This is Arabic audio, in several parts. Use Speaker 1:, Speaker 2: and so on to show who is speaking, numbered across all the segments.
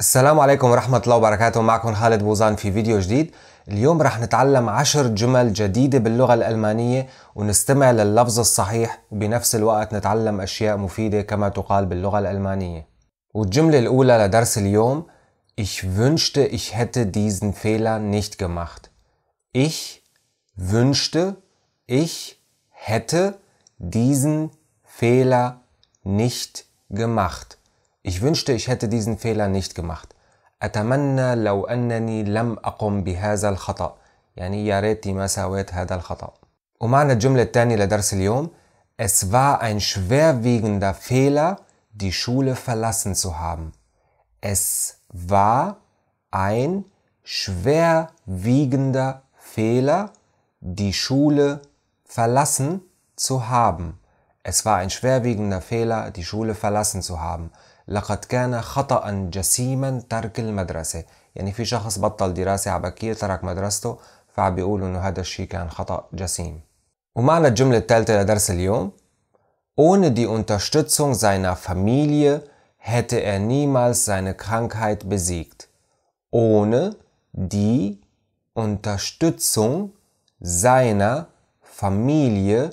Speaker 1: السلام عليكم ورحمة الله وبركاته معكم خالد بوزان في فيديو جديد اليوم رح نتعلم عشر جمل جديدة باللغة الألمانية ونستمع لللفظ الصحيح وبنفس الوقت نتعلم أشياء مفيدة كما تقال باللغة الألمانية والجملة الأولى لدرس اليوم Ich wünschte ich hätte diesen Fehler nicht gemacht Ich wünschte ich hätte diesen Fehler nicht gemacht Ich wünschte, ich hätte diesen Fehler nicht gemacht. أتمنى لو أنني لم أقم بهذا الخطأ. يعني يا ريتني ما سويت هذا الخطأ. ومعنى الجملة الثانية لدرس اليوم Es war ein schwerwiegender Fehler, die Schule verlassen zu haben. Es war ein schwerwiegender Fehler, die Schule verlassen zu haben. Es war ein schwerwiegender Fehler, die Schule verlassen zu haben. لقد كان خطأ جسيما ترك المدرسة يعني في شخص بطل دراسة عبكية ترك مدرسته فعبيقولوا إنه هذا الشيء كان خطأ جسيم ومعنا الجملة الثالثة لدرس اليوم Ohne die Unterstützung seiner Familie hätte er niemals seine Krankheit besiegt. Ohne die Unterstützung seiner Familie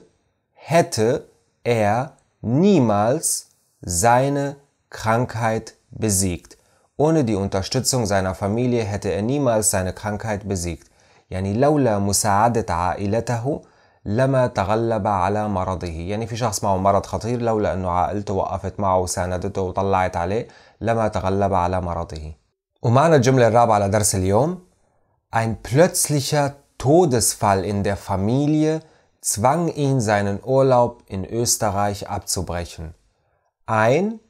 Speaker 1: hätte er niemals seine Krankheit besiegt. Ohne die Unterstützung seiner Familie hätte er niemals seine Krankheit besiegt. يعني لولا مساعدة عائلته لما تغلب على مرضه يعني في شخص معه مرض خطير لولا أنه عائلته وقفت معه وساندته وطلعت عليه لما تغلب على مرضه ومعنا الجملة الرابعة على درس اليوم Ein plötzlicher Todesfall in der Familie zwang ihn, seinen Urlaub in Österreich abzubrechen. Ein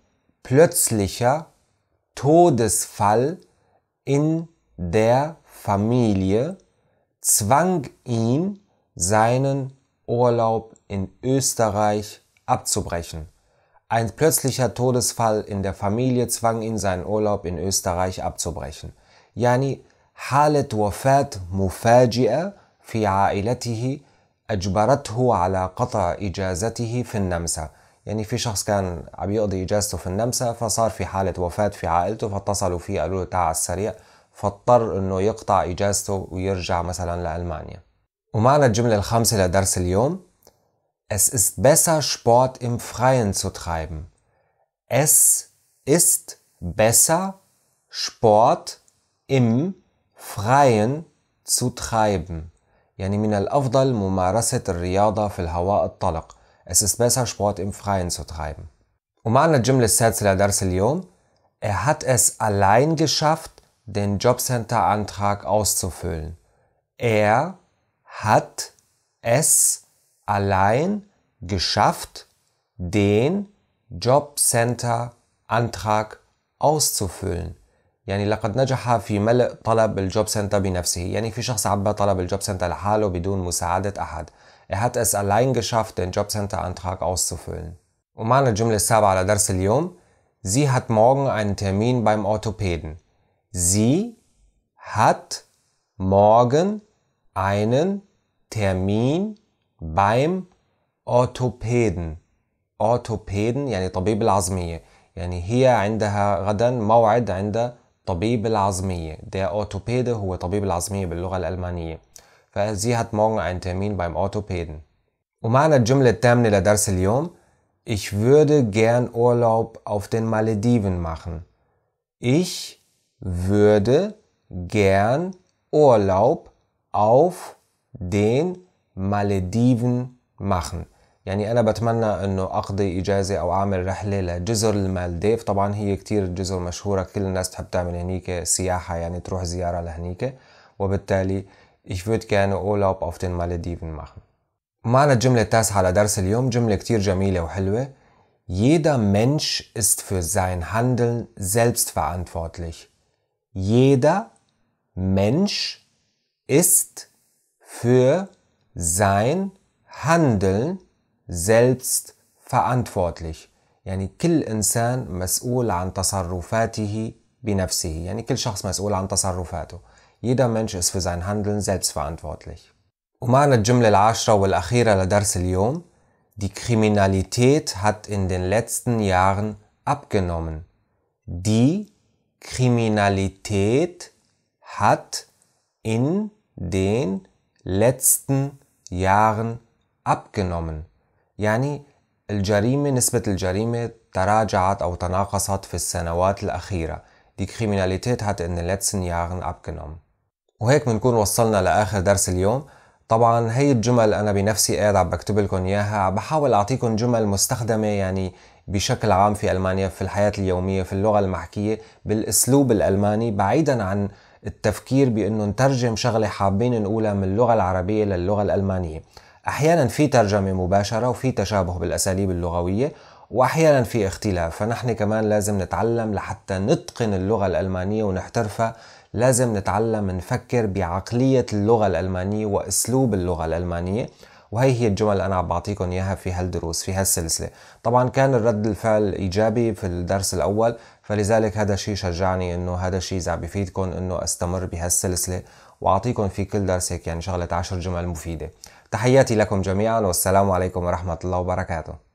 Speaker 1: plötzlicher Todesfall in der Familie zwang ihn, seinen Urlaub in Österreich abzubrechen. Ein plötzlicher Todesfall in der Familie zwang ihn, seinen Urlaub in Österreich abzubrechen. Yani, halet وفاة مفاجئة fi عائلته أجبرته على قطع إجازته في النمسا يعني في شخص كان عم يقضي إجازته في النمسا فصار في حالة وفاة في عائلته فاتصلوا فيه قالوا له تعال على السريع فاضطر أنه يقطع إجازته ويرجع مثلا لألمانيا ومعنا الجملة الخامسة لدرس اليوم Es ist besser Sport im Freien zu treiben. Es ist besser Sport im Freien zu treiben. يعني من الأفضل ممارسة الرياضة في الهواء الطلق Es ist besser Sport im Freien zu treiben. ومعنا الجملة السادسة لدرس اليوم Er hat es allein geschafft, den Jobcenter-Antrag auszufüllen. Er hat es allein geschafft, den Jobcenter-Antrag auszufüllen. يعني لقد نجح في ملء طلب الجوب سنتر بنفسه يعني في شخص عبى طلب الجوب سنتر لحاله بدون مساعدة أحد Er hat es allein geschafft, den Jobcenter-Antrag auszufüllen. Und meine Jumla السابعة لدرس اليوم Sie hat morgen einen Termin beim Orthopäden. Sie hat morgen einen Termin beim Orthopäden. Orthopäden يعني طبيب العظمية. يعني هي عندها غدا موعد عند طبيب العظمية der Orthopäde هو طبيب العظمية باللغة الألمانية فsie hat morgen einen Termin beim Orthopäden ومعنا الجملة الثامنة لدرس اليوم Ich würde gern Urlaub auf den Malediven machen. Ich würde gern Urlaub auf den Malediven machen. يعني أنا بتمنى إنه أقضي إجازة أو أعمل رحلة لجزر المالديف طبعا هي كتير جزر مشهورة كل الناس تحب تعمل هنيك سياحة يعني تروح زيارة لهنيك وبالتالي ich würde gerne Urlaub auf den Malediven machen معنا الجملة التاسعة لدرس اليوم جملة كتير جميلة وحلوة Jeder Mensch ist für sein Handeln selbst verantwortlich. Jeder Mensch ist für sein Handeln selbst verantwortlich يعني كل إنسان مسؤول عن تصرفاته بنفسه يعني كل شخص مسؤول عن تصرفاته Jeder Mensch ist für sein Handeln selbst verantwortlich. ومعنى الجملة العاشرة والأخيرة لدرس اليوم Die Kriminalität hat in den letzten Jahren abgenommen. Die Kriminalität hat in den letzten Jahren abgenommen. يعني الجريمة نسبة الجريمة تراجعت أو تناقصت في السنوات الأخيرة دي Kriminalität هات إن لاتسن letzten أبكنوم وهيك بنكون وصلنا لآخر درس اليوم طبعا هي الجمل أنا بنفسي قاعد عم بكتب لكم إياها بحاول أعطيكم جمل مستخدمة يعني بشكل عام في ألمانيا في الحياة اليومية في اللغة المحكية بالأسلوب الألماني بعيدا عن التفكير بأنه نترجم شغلة حابين نقولها من اللغة العربية للغة الألمانية احيانا في ترجمه مباشره وفي تشابه بالاساليب اللغويه واحيانا في اختلاف فنحن كمان لازم نتعلم لحتى نتقن اللغه الالمانيه ونحترفها لازم نتعلم نفكر بعقليه اللغه الالمانيه واسلوب اللغه الالمانيه وهي هي الجمل اللي انا عم بعطيكم اياها في هالدروس في هالسلسله طبعا كان الرد الفعل ايجابي في الدرس الاول فلذلك هذا الشيء شجعني انه هذا الشيء اذا بفيدكم انه استمر بهالسلسله واعطيكم في كل درس هيك يعني شغله عشر جمل مفيده تحياتي لكم جميعا والسلام عليكم ورحمة الله وبركاته